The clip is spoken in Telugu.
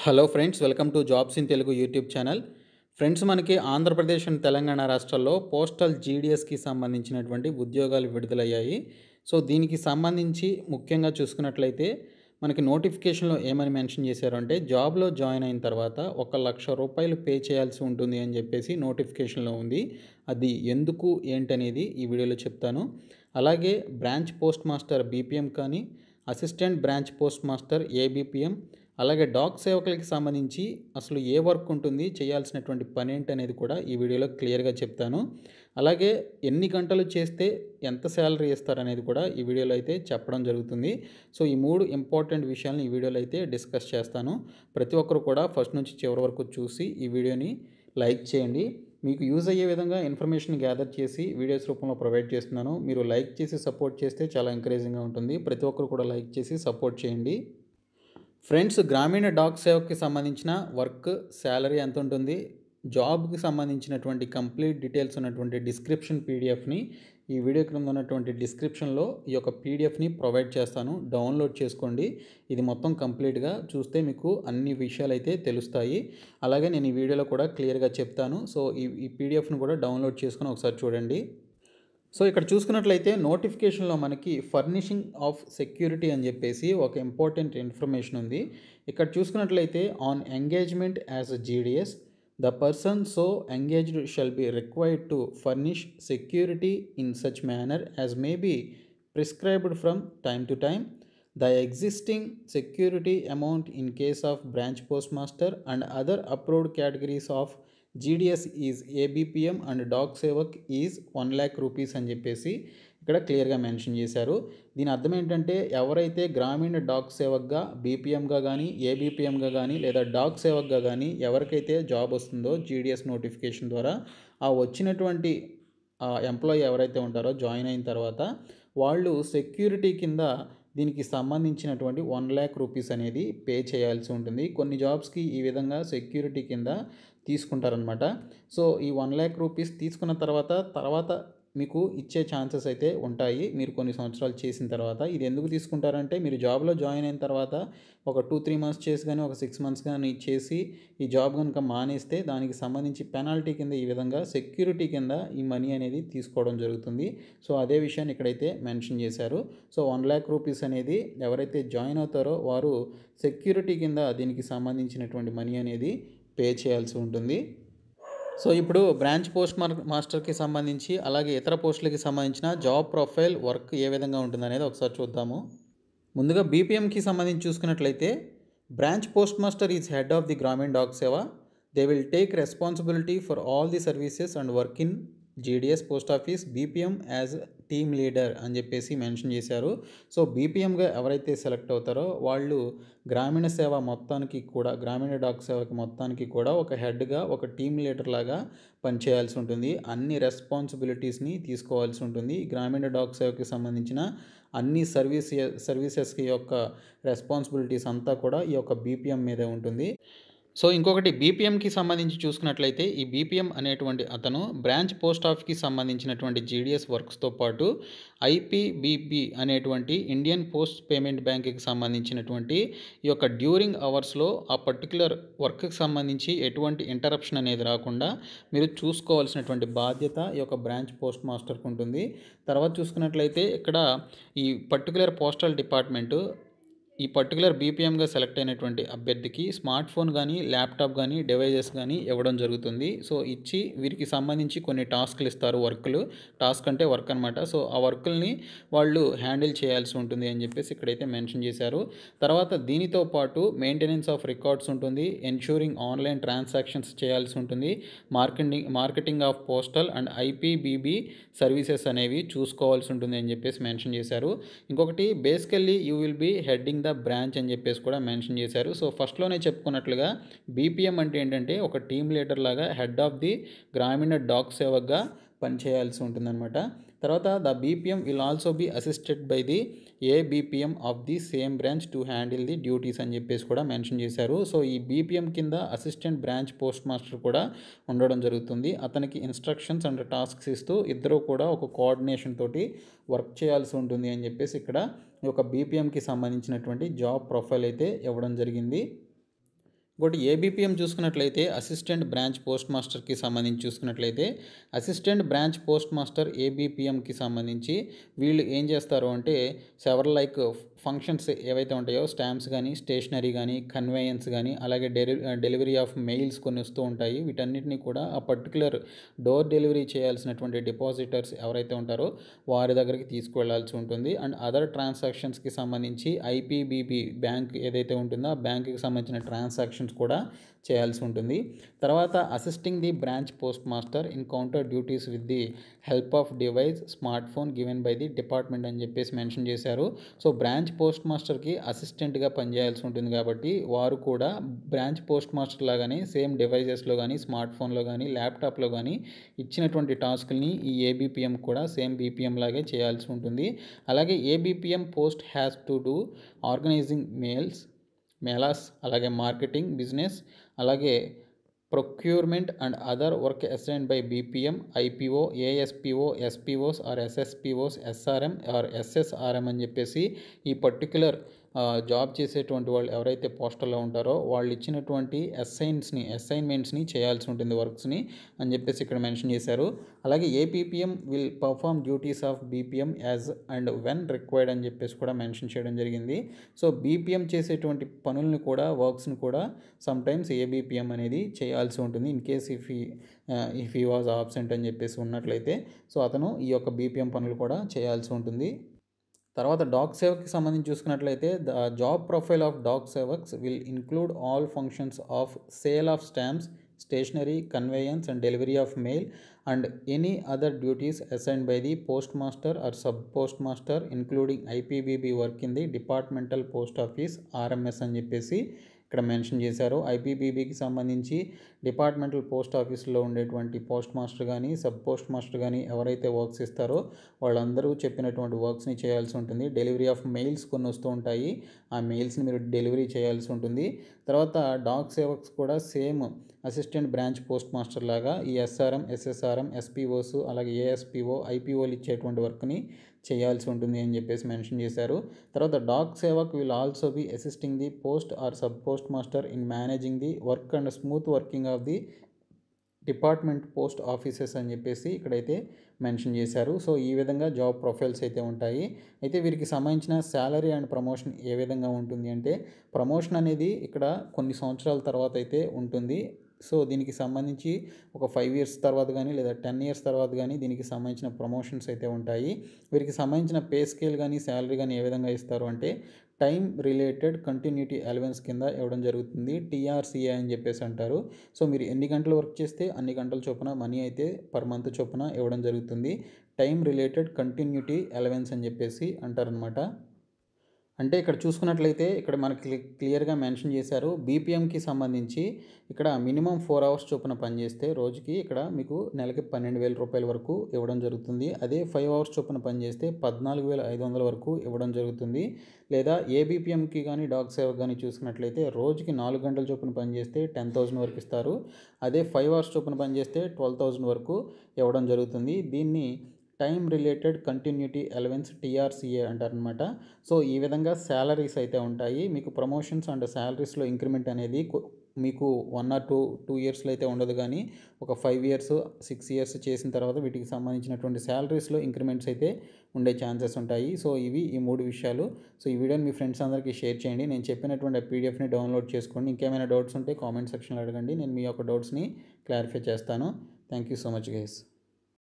hello friends welcome to jobs in Telugu YouTube channel friends మనకి ఆంధ్రప్రదేశ్ అండ్ తెలంగాణ రాష్ట్రాల్లో పోస్టల్ జీడిఎస్కి సంబంధించినటువంటి ఉద్యోగాలు విడుదలయ్యాయి సో దీనికి సంబంధించి ముఖ్యంగా చూసుకున్నట్లయితే మనకి నోటిఫికేషన్లో ఏమని మెన్షన్ చేశారు అంటే జాబ్లో జాయిన్ అయిన తర్వాత ఒక లక్ష రూపాయలు పే చేయాల్సి ఉంటుంది అని చెప్పేసి నోటిఫికేషన్లో ఉంది అది ఎందుకు ఏంటనేది ఈ వీడియోలో చెప్తాను అలాగే బ్రాంచ్ పోస్ట్ మాస్టర్ బీపీఎం కానీ assistant branch post master ABPM అలాగే డాగ్ సేవకులకి సంబంధించి అసలు ఏ వర్క్ ఉంటుంది చేయాల్సినటువంటి పని ఏంటి అనేది కూడా ఈ వీడియోలో క్లియర్గా చెప్తాను అలాగే ఎన్ని గంటలు చేస్తే ఎంత శాలరీ ఇస్తారనేది కూడా ఈ వీడియోలో అయితే చెప్పడం జరుగుతుంది సో ఈ మూడు ఇంపార్టెంట్ విషయాలను ఈ వీడియోలో అయితే డిస్కస్ చేస్తాను ప్రతి ఒక్కరు కూడా ఫస్ట్ నుంచి చివరి వరకు చూసి ఈ వీడియోని లైక్ చేయండి మీకు యూజ్ అయ్యే విధంగా ఇన్ఫర్మేషన్ గ్యాదర్ చేసి వీడియోస్ రూపంలో ప్రొవైడ్ చేస్తున్నాను మీరు లైక్ చేసి సపోర్ట్ చేస్తే చాలా ఎంకరేజింగ్గా ఉంటుంది ప్రతి ఒక్కరు కూడా లైక్ చేసి సపోర్ట్ చేయండి ఫ్రెండ్స్ గ్రామీణ డాక్ సేవకి సంబంధించిన వర్క్ శాలరీ ఎంత ఉంటుంది జాబ్కి సంబంధించినటువంటి కంప్లీట్ డీటెయిల్స్ ఉన్నటువంటి డిస్క్రిప్షన్ పీడిఎఫ్ని ఈ వీడియో క్రింద ఉన్నటువంటి డిస్క్రిప్షన్లో ఈ యొక్క పీడిఎఫ్ని ప్రొవైడ్ చేస్తాను డౌన్లోడ్ చేసుకోండి ఇది మొత్తం కంప్లీట్గా చూస్తే మీకు అన్ని విషయాలు అయితే తెలుస్తాయి అలాగే నేను ఈ వీడియోలో కూడా క్లియర్గా చెప్తాను సో ఈ ఈ పీడిఎఫ్ను కూడా డౌన్లోడ్ చేసుకొని ఒకసారి చూడండి సో ఇక్కడ చూసుకున్నట్లయితే నోటిఫికేషన్లో మనకి ఫర్నిషింగ్ ఆఫ్ సెక్యూరిటీ అని చెప్పేసి ఒక ఇంపార్టెంట్ ఇన్ఫర్మేషన్ ఉంది ఇక్కడ చూసుకున్నట్లయితే on engagement as a GDS the person so engaged shall be required to furnish security in such manner as may be prescribed from time to time the existing security amount in case of branch post master and other approved categories of GDS is ABPM and Dak Sevak is one lakh rupees అని చెప్పేసి ఇక్కడ క్లియర్గా మెన్షన్ చేశారు దీని అర్థం ఏంటంటే ఎవరైతే గ్రామీణ డాగ్ సేవక్గా బీపీఎంగా కానీ ఏబీపీఎంగా కానీ లేదా డాగ్ సేవక్గా కానీ ఎవరికైతే జాబ్ వస్తుందో జీడిఎస్ నోటిఫికేషన్ ద్వారా ఆ వచ్చినటువంటి ఎంప్లాయీ ఎవరైతే ఉంటారో జాయిన్ అయిన తర్వాత వాళ్ళు సెక్యూరిటీ కింద దీనికి సంబంధించినటువంటి వన్ ల్యాక్ రూపీస్ అనేది పే చేయాల్సి ఉంటుంది కొన్ని జాబ్స్కి ఈ విధంగా సెక్యూరిటీ కింద తీసుకుంటారనమాట సో ఈ వన్ ల్యాక్ రూపీస్ తీసుకున్న తర్వాత తర్వాత మీకు ఇచ్చే ఛాన్సెస్ అయితే ఉంటాయి మీరు కొన్ని సంవత్సరాలు చేసిన తర్వాత ఇది ఎందుకు తీసుకుంటారంటే మీరు జాబ్లో జాయిన్ అయిన తర్వాత ఒక టూ త్రీ మంత్స్ చేసి కానీ ఒక సిక్స్ మంత్స్ కానీ చేసి ఈ జాబ్ కనుక మానేస్తే దానికి సంబంధించి పెనాల్టీ కింద ఈ విధంగా సెక్యూరిటీ కింద ఈ మనీ అనేది తీసుకోవడం జరుగుతుంది సో అదే విషయాన్ని ఇక్కడైతే మెన్షన్ చేశారు సో వన్ ల్యాక్ రూపీస్ అనేది ఎవరైతే జాయిన్ అవుతారో వారు సెక్యూరిటీ కింద దీనికి సంబంధించినటువంటి మనీ అనేది పే చేయాల్సి ఉంటుంది సో ఇప్పుడు బ్రాంచ్ పోస్ట్ మాస్టర్కి సంబంధించి అలాగే ఇతర పోస్టులకి సంబంధించిన జాబ్ ప్రొఫైల్ వర్క్ ఏ విధంగా ఉంటుందనేది ఒకసారి చూద్దాము ముందుగా బీపీఎంకి సంబంధించి చూసుకున్నట్లయితే branch post master is head of the Gramin Dak Seva they will take responsibility for all the services and work in GDS post office BPM as team leader అని చెప్పేసి మెన్షన్ చేశారు సో బీపీఎంగా ఎవరైతే సెలెక్ట్ అవుతారో వాళ్ళు గ్రామీణ సేవ మొత్తానికి కూడా గ్రామీణ డాక్ సేవకి మొత్తానికి కూడా ఒక హెడ్గా ఒక టీమ్ లీడర్ లాగా పనిచేయాల్సి ఉంటుంది అన్ని రెస్పాన్సిబిలిటీస్ని తీసుకోవాల్సి ఉంటుంది గ్రామీణ డాక్ సేవకి సంబంధించిన అన్ని సర్వీస్ సర్వీసెస్కి యొక్క రెస్పాన్సిబిలిటీస్ అంతా కూడా ఈ యొక్క బీపీఎం మీదే ఉంటుంది సో ఇంకొకటి బీపీఎంకి సంబంధించి చూసుకున్నట్లయితే ఈ బీపీఎం అనేటువంటి అతను బ్రాంచ్ పోస్ట్ ఆఫీస్కి సంబంధించినటువంటి జీడిఎస్ వర్క్స్తో పాటు ఐపీబీపీ అనేటువంటి ఇండియన్ పోస్ట్ పేమెంట్ బ్యాంక్కి సంబంధించినటువంటి ఈ యొక్క డ్యూరింగ్ అవర్స్లో ఆ పర్టికులర్ వర్క్కి సంబంధించి ఎటువంటి ఇంటరప్షన్ అనేది రాకుండా మీరు చూసుకోవాల్సినటువంటి బాధ్యత ఈ యొక్క బ్రాంచ్ పోస్ట్ మాస్టర్కి ఉంటుంది తర్వాత చూసుకున్నట్లయితే ఇక్కడ ఈ పర్టికులర్ పోస్టల్ డిపార్ట్మెంటు ఈ పర్టికులర్ బీపీఎంగా సెలెక్ట్ అయినటువంటి అభ్యర్థికి స్మార్ట్ ఫోన్ కానీ ల్యాప్టాప్ కానీ డివైజెస్ కానీ ఇవ్వడం జరుగుతుంది సో ఇచ్చి వీరికి సంబంధించి కొన్ని టాస్క్లు ఇస్తారు వర్క్లు టాస్క్ అంటే వర్క్ అనమాట సో ఆ వర్క్లని వాళ్ళు హ్యాండిల్ చేయాల్సి ఉంటుంది అని చెప్పేసి ఇక్కడైతే మెన్షన్ చేశారు తర్వాత దీనితో పాటు మెయింటెనెన్స్ ఆఫ్ రికార్డ్స్ ఉంటుంది ఎన్ష్యూరింగ్ ఆన్లైన్ ట్రాన్సాక్షన్స్ చేయాల్సి ఉంటుంది marketing marketing of postal and IPPB services అనేవి చూసుకోవాల్సి ఉంటుంది అని చెప్పేసి మెన్షన్ చేశారు ఇంకొకటి basically you will be heading the branch అని చెప్పేసి కూడా మెన్షన్ చేశారు సో ఫస్ట్లోనే చెప్పుకున్నట్లుగా బీపీఎం అంటే ఏంటంటే ఒక టీమ్ లీడర్ లాగా head of the Gramin Dak సేవగా పనిచేయాల్సి ఉంటుందన్నమాట తర్వాత the BPM will also be assisted by the A BPM of the same branch to handle the duties అని చెప్పేసి కూడా మెన్షన్ చేశారు సో ఈ బీపీఎం కింద అసిస్టెంట్ బ్రాంచ్ పోస్ట్ మాస్టర్ కూడా ఉండడం జరుగుతుంది అతనికి ఇన్స్ట్రక్షన్స్ అండ్ టాస్క్స్ ఇస్తూ ఇద్దరు కూడా ఒక కోఆర్డినేషన్ తోటి వర్క్ చేయాల్సి ఉంటుంది అని చెప్పేసి ఇక్కడ ఈ యొక్క బీపీఎంకి సంబంధించినటువంటి జాబ్ ప్రొఫైల్ అయితే ఇవ్వడం జరిగింది ఇంకోటి ఏబీపీఎం చూసుకున్నట్లయితే అసిస్టెంట్ బ్రాంచ్ పోస్ట్ మాస్టర్కి సంబంధించి చూసుకున్నట్లయితే అసిస్టెంట్ బ్రాంచ్ పోస్ట్ మాస్టర్ ఏబీపీఎంకి సంబంధించి వీళ్ళు ఏం చేస్తారు అంటే సెవరల్ లైక్ ఫంక్షన్స్ ఏవైతే ఉంటాయో స్టాంప్స్ కానీ స్టేషనరీ కానీ కన్వేయన్స్ కానీ అలాగే డెలి డెలివరీ ఆఫ్ మెయిల్స్ కొన్ని వస్తూ ఉంటాయి వీటన్నిటిని కూడా ఆ పర్టికులర్ డోర్ డెలివరీ చేయాల్సినటువంటి డిపాజిటర్స్ ఎవరైతే ఉంటారో వారి దగ్గరికి తీసుకువెళ్లాల్సి ఉంటుంది అండ్ అదర్ ట్రాన్సాక్షన్స్కి సంబంధించి ఐపీబీబీ బ్యాంక్ ఏదైతే ఉంటుందో ఆ బ్యాంక్కి సంబంధించిన ట్రాన్సాక్షన్ క్యాల్కులేషన్స్ కూడా చేయాల్సి ఉంటుంది తర్వాత assisting the branch post master in counter duties with the help of device smart phone given by the department అని చెప్పేసి మెన్షన్ చేశారు సో బ్రాంచ్ పోస్ట్ మాస్టర్కి అసిస్టెంట్గా పనిచేయాల్సి ఉంటుంది కాబట్టి వారు కూడా బ్రాంచ్ పోస్ట్ మాస్టర్ లాగానే సేమ్ డివైజెస్లో కానీ స్మార్ట్ ఫోన్లో కానీ ల్యాప్టాప్లో కానీ ఇచ్చినటువంటి టాస్క్ని ఈ ఏబిపిఎం కూడా సేమ్ బీపీఎం లాగే చేయాల్సి ఉంటుంది అలాగే ABPM post has to do organizing mails melas అలాగే మార్కెటింగ్ బిజినెస్ అలాగే procurement and other work assigned by BPM IPO ASPO SPOs or SSPOs SRM or SSRM అని చెప్పేసి ఈ పర్టిక్యులర్ జాబ్ చేసేటువంటి వాళ్ళు ఎవరైతే పోస్టల్లో ఉంటారో వాళ్ళు ఇచ్చినటువంటి అసైన్స్ని అసైన్మెంట్స్ని చేయాల్సి ఉంటుంది వర్క్స్ని అని చెప్పేసి ఇక్కడ మెన్షన్ చేశారు అలాగే ABPM will perform duties of BPM as and when required అని చెప్పేసి కూడా మెన్షన్ చేయడం జరిగింది సో బీపీఎం చేసేటువంటి పనులను కూడా వర్క్స్ని కూడా సమ్టైమ్స్ ఏబీపీఎం అనేది చేయాల్సి ఉంటుంది in case if he if he was absent అని చెప్పేసి ఉన్నట్లయితే సో అతను ఈ యొక్క బీపీఎం పనులు కూడా చేయాల్సి ఉంటుంది తర్వాత డాగ్ సేవక్కి సంబంధించి చూసుకున్నట్లయితే the job profile of Dak Sevaks will include all functions of sale of stamps stationery conveyance and delivery of mail and any other duties assign by the post master or sub post master including IPPB work in the departmental post office RMS అని చెప్పేసి ఇక్కడ మెన్షన్ చేశారు ఐపీపీబీకి సంబంధించి డిపార్ట్మెంటల్ పోస్ట్ ఆఫీసులో ఉండేటువంటి పోస్ట్ మాస్టర్ కానీ సబ్ పోస్ట్ మాస్టర్ కానీ ఎవరైతే వర్క్స్ ఇస్తారో వాళ్ళందరూ చెప్పినటువంటి వర్క్స్ని చేయాల్సి ఉంటుంది డెలివరీ ఆఫ్ మెయిల్స్ కొన్ని వస్తూ ఉంటాయి ఆ మెయిల్స్ని మీరు డెలివరీ చేయాల్సి ఉంటుంది తర్వాత డాక్ సేవక్స్ కూడా same assistant branch post master లాగా ఈ ఎస్ఆర్ఎం ఎస్ఎస్ఆర్ఎం ఎస్పీఓస్ అలాగే ఏఎస్పీఓ ఐపీఓలు ఇచ్చేటువంటి వర్క్ని చేయాల్సి ఉంటుంది అని చెప్పేసి మెన్షన్ చేశారు తర్వాత Dak Sevak will also be assisting the post or sub post master in managing the work and smooth working of the department post offices అని చెప్పేసి ఇక్కడైతే మెన్షన్ చేశారు సో ఈ విధంగా జాబ్ ప్రొఫైల్స్ అయితే ఉంటాయి అయితే వీరికి సంబంధించిన శాలరీ అండ్ ప్రమోషన్ ఏ విధంగా ఉంటుంది అంటే ప్రమోషన్ అనేది ఇక్కడ కొన్ని సంవత్సరాల తర్వాత అయితే ఉంటుంది సో దీనికి సంబంధించి ఒక ఫైవ్ ఇయర్స్ తర్వాత కానీ లేదా టెన్ ఇయర్స్ తర్వాత కానీ దీనికి సంబంధించిన ప్రమోషన్స్ అయితే ఉంటాయి వీరికి సంబంధించిన పే స్కేల్ కానీ శాలరీ కానీ ఏ విధంగా ఇస్తారు అంటే టైం రిలేటెడ్ కంటిన్యూటీ అలవెన్స్ కింద ఇవ్వడం జరుగుతుంది టీఆర్సీఏ అని చెప్పేసి అంటారు సో మీరు ఎన్ని గంటలు వర్క్ చేస్తే అన్ని గంటల చొప్పున మనీ అయితే పర్ మంత్ చొప్పున ఇవ్వడం జరుగుతుంది టైం రిలేటెడ్ కంటిన్యూటీ అలవెన్స్ అని చెప్పేసి అంటారనమాట అంటే ఇక్కడ చూసుకున్నట్లయితే ఇక్కడ మనకి క్లియర్గా మెన్షన్ చేశారు బీపీఎంకి సంబంధించి ఇక్కడ మినిమం ఫోర్ అవర్స్ చొప్పున పనిచేస్తే రోజుకి ఇక్కడ మీకు నెలకి పన్నెండు వేల రూపాయల వరకు ఇవ్వడం జరుగుతుంది అదే ఫైవ్ అవర్స్ చొప్పున పనిచేస్తే పద్నాలుగు వేల ఐదు వందల వరకు ఇవ్వడం జరుగుతుంది లేదా ఏబీపీఎంకి కానీ డాగ్ సేవకు కానీ చూసుకున్నట్లయితే రోజుకి నాలుగు గంటల చొప్పున పనిచేస్తే టెన్ థౌజండ్ వరకు ఇస్తారు అదే ఫైవ్ అవర్స్ చొప్పున పనిచేస్తే ట్వెల్వ్ థౌజండ్ వరకు ఇవ్వడం జరుగుతుంది దీన్ని time related continuity allowance TRCA అంటారనమాట సో ఈ విధంగా శాలరీస్ అయితే ఉంటాయి మీకు ప్రమోషన్స్ అండ్ శాలరీస్లో ఇంక్రిమెంట్ అనేది మీకు వన్ ఆర్ టూ టూ ఇయర్స్లో అయితే ఉండదు కానీ ఒక ఫైవ్ ఇయర్స్ సిక్స్ ఇయర్స్ చేసిన తర్వాత వీటికి సంబంధించినటువంటి శాలరీస్లో ఇంక్రిమెంట్స్ అయితే ఉండే ఛాన్సెస్ ఉంటాయి సో ఇవి ఈ మూడు విషయాలు సో ఈ వీడియోని మీ ఫ్రెండ్స్ అందరికీ షేర్ చేయండి నేను చెప్పినటువంటి పీడిఎఫ్ని డౌన్లోడ్ చేసుకోండి ఇంకేమైనా డౌట్స్ ఉంటే కామెంట్ సెక్షన్లో అడగండి నేను మీ యొక్క డౌట్స్ని క్లారిఫై చేస్తాను thank you so much guys